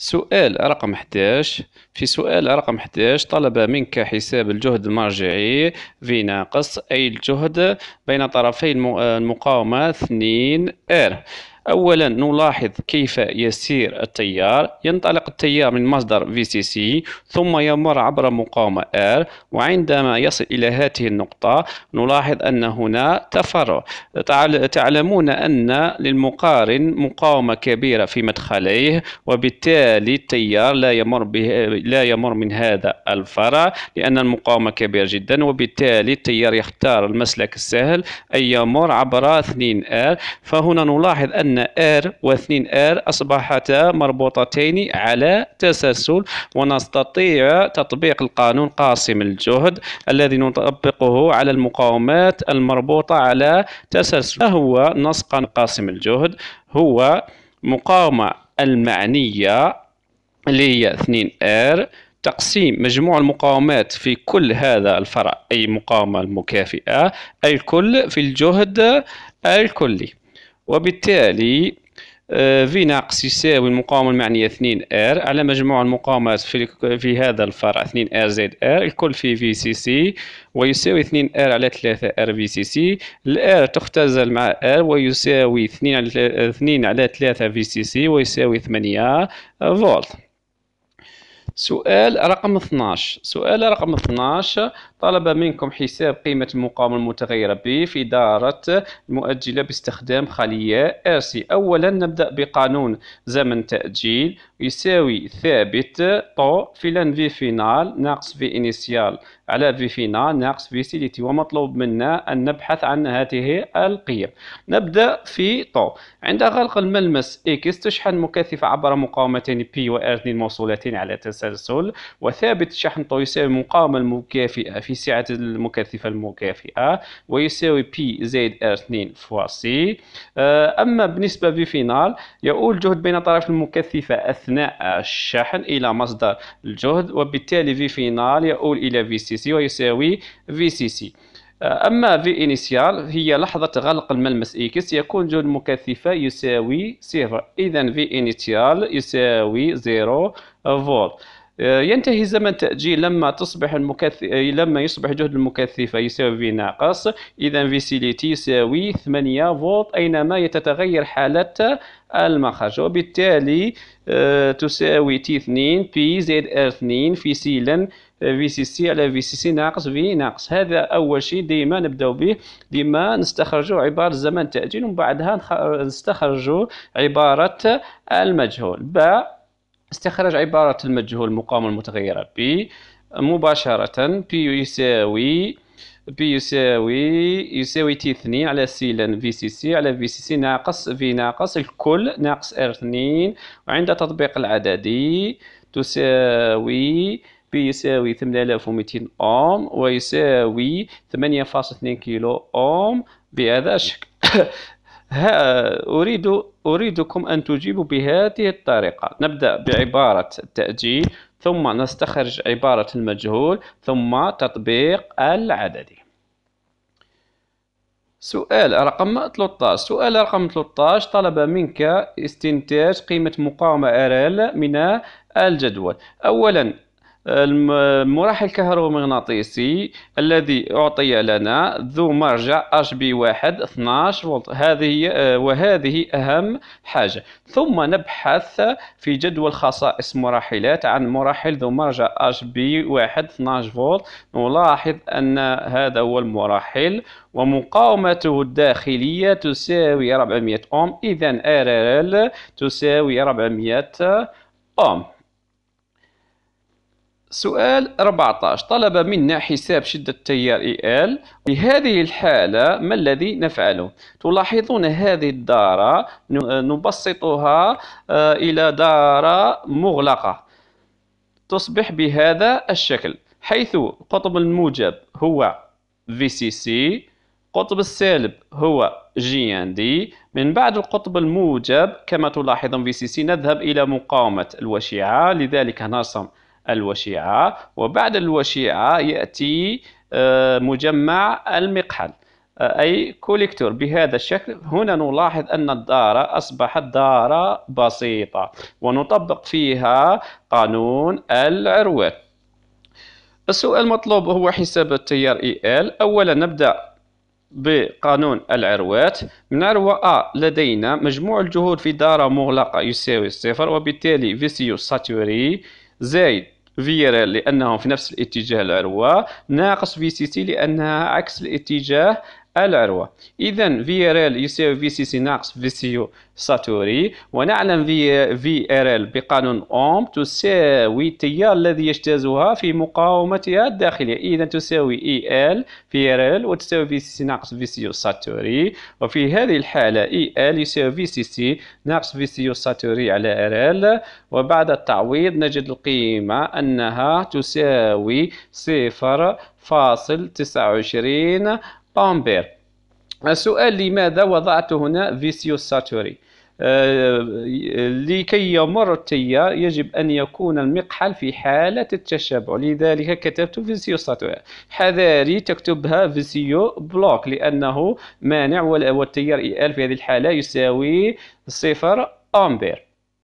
سؤال رقم 11 في سؤال رقم 11 طلب منك حساب الجهد المرجعي في ناقص أي الجهد بين طرفي المقاومة 2 R أولا نلاحظ كيف يسير التيار ينطلق التيار من مصدر VCC ثم يمر عبر مقاومة R وعندما يصل إلى هذه النقطة نلاحظ أن هنا تفرع تعلمون أن للمقارن مقاومة كبيرة في مدخليه وبالتالي التيار لا يمر به لا يمر من هذا الفرع لأن المقاومة كبيرة جدا وبالتالي التيار يختار المسلك السهل أي يمر عبر 2R فهنا نلاحظ أن أن و2 ار أصبحتا مربوطتين على تسلسل ونستطيع تطبيق القانون قاسم الجهد الذي نطبقه على المقاومات المربوطة على تسلسل هو نص قاسم الجهد هو مقاومة المعنية اللي هي 2 ار تقسيم مجموع المقاومات في كل هذا الفرع أي مقاومة المكافئة الكل في الجهد الكلي وبالتالي آه، في ناقص يساوي المقاومة المعنية 2 R على مجموع المقاومات في, في هذا الفرع 2 R زائد R الكل في في سي سي ويساوي 2 R على 3 R في سي سي الآر تختزل مع R ويساوي 2 على 2 على 3 في سي سي ويساوي 8 فولت سؤال رقم 12 سؤال رقم 12 طلب منكم حساب قيمة المقاومة المتغيرة ب في دارة المؤجلة باستخدام خلية RC أولا نبدأ بقانون زمن تأجيل يساوي ثابت طو في لان في فينال ناقص في انيسيال على في فينال ناقص في سيليتي ومطلوب منا أن نبحث عن هذه القيم نبدأ في طو عند غلق الملمس إكس تشحن مكثفة عبر مقاومتين بي و وآر موصولتين على تسلسل وثابت شحن طو يساوي المقاومة المكافئة في في سعة المكثفة المكافئة ويساوي بي زائد ار 2 فوا سي أما بالنسبة في فينال يؤول جهد بين طرف المكثفة أثناء الشحن إلى مصدر الجهد وبالتالي في فينال يؤول إلى في سي سي ويساوي في سي سي اما في انيسيال هي لحظه غلق الملمس اكس يكون جهد المكثفه يساوي صفر اذا في انيسيال يساوي 0 فولت ينتهي زمن تأجيل لما تصبح المكث لما يصبح جهد المكثفه يساوي في ناقص اذا تي يساوي 8 فولت اينما تتغير حاله المخرج وبالتالي آه، تساوي تي 2 بي زائد ار 2 في سيلا آه، في سي سي على في سي سي ناقص في ناقص هذا اول شيء ديما نبداو به ديما نستخرجوا عباره زمن تاجيل ومن بعدها نستخرجوا عباره المجهول باء استخرج عبارة المجهول مقام المتغيرة ب مباشرة بي يساوي بي يساوي يساوي تي اثنين على سي لان في سي سي على في سي سي ناقص في ناقص الكل ناقص ار اثنين وعند تطبيق العددي تساوي بي يساوي وميتين اوم ويساوي ثمانية اثنين كيلو اوم بهذا الشكل أريد أريدكم أن تجيبوا بهذه الطريقة نبدأ بعبارة التأجيل ثم نستخرج عبارة المجهول ثم تطبيق العددي سؤال رقم 13 سؤال رقم 13 طلب منك استنتاج قيمة مقاومة RL من الجدول أولا المراحل الكهرومغناطيسي الذي أعطي لنا ذو مرجع اش بي 1 12 فولت هذه وهذه أهم حاجة ثم نبحث في جدول خصائص مراحلات عن مراحل ذو مرجع اش بي 1 12 فولت نلاحظ أن هذا هو المراحل ومقاومته الداخلية تساوي 400 أوم إذا RRL تساوي 400 أوم سؤال 14 طلب منا حساب شدة تيار في بهذه الحالة ما الذي نفعله؟ تلاحظون هذه الدارة نبسطها آه، إلى دارة مغلقة تصبح بهذا الشكل حيث قطب الموجب هو في سي سي قطب السالب هو جي ان دي من بعد القطب الموجب كما تلاحظون في سي سي نذهب إلى مقاومة الوشيعة لذلك نرسم الوشيعة وبعد الوشيعة يأتي آه، مجمع المقحل آه، أي كوليكتور بهذا الشكل هنا نلاحظ أن الدارة أصبحت دارة بسيطة ونطبق فيها قانون العروات السؤال المطلوب هو حساب التيار إي إل أولا نبدأ بقانون العروات من عروة A لدينا مجموع الجهود في دارة مغلقة يساوي الصفر وبالتالي فيسيو ساتوري زائد فيرال لانهم في نفس الاتجاه العروه ناقص في سي سي لانها عكس الاتجاه العروة إذا في يساوي في سي سي ناقص في ساتوري ونعلم في بقانون أوم تساوي التيار الذي يجتازها في مقاومتها الداخلية إذا تساوي إي ال في وتساوي في سي سي ناقص في ساتوري وفي هذه الحالة إي e ال يساوي في سي سي ناقص في ساتوري على RL وبعد التعويض نجد القيمة أنها تساوي صفر فاصل تسعة وعشرين بامبير السؤال لماذا وضعت هنا فيسيوس ساتوري آه، لكي يمر التيار يجب أن يكون المقحل في حالة التشبع لذلك كتبت فيسيو ساتوري حذاري تكتبها فيسيو بلوك لأنه مانع والتيار EL في هذه الحالة يساوي صفر أمبير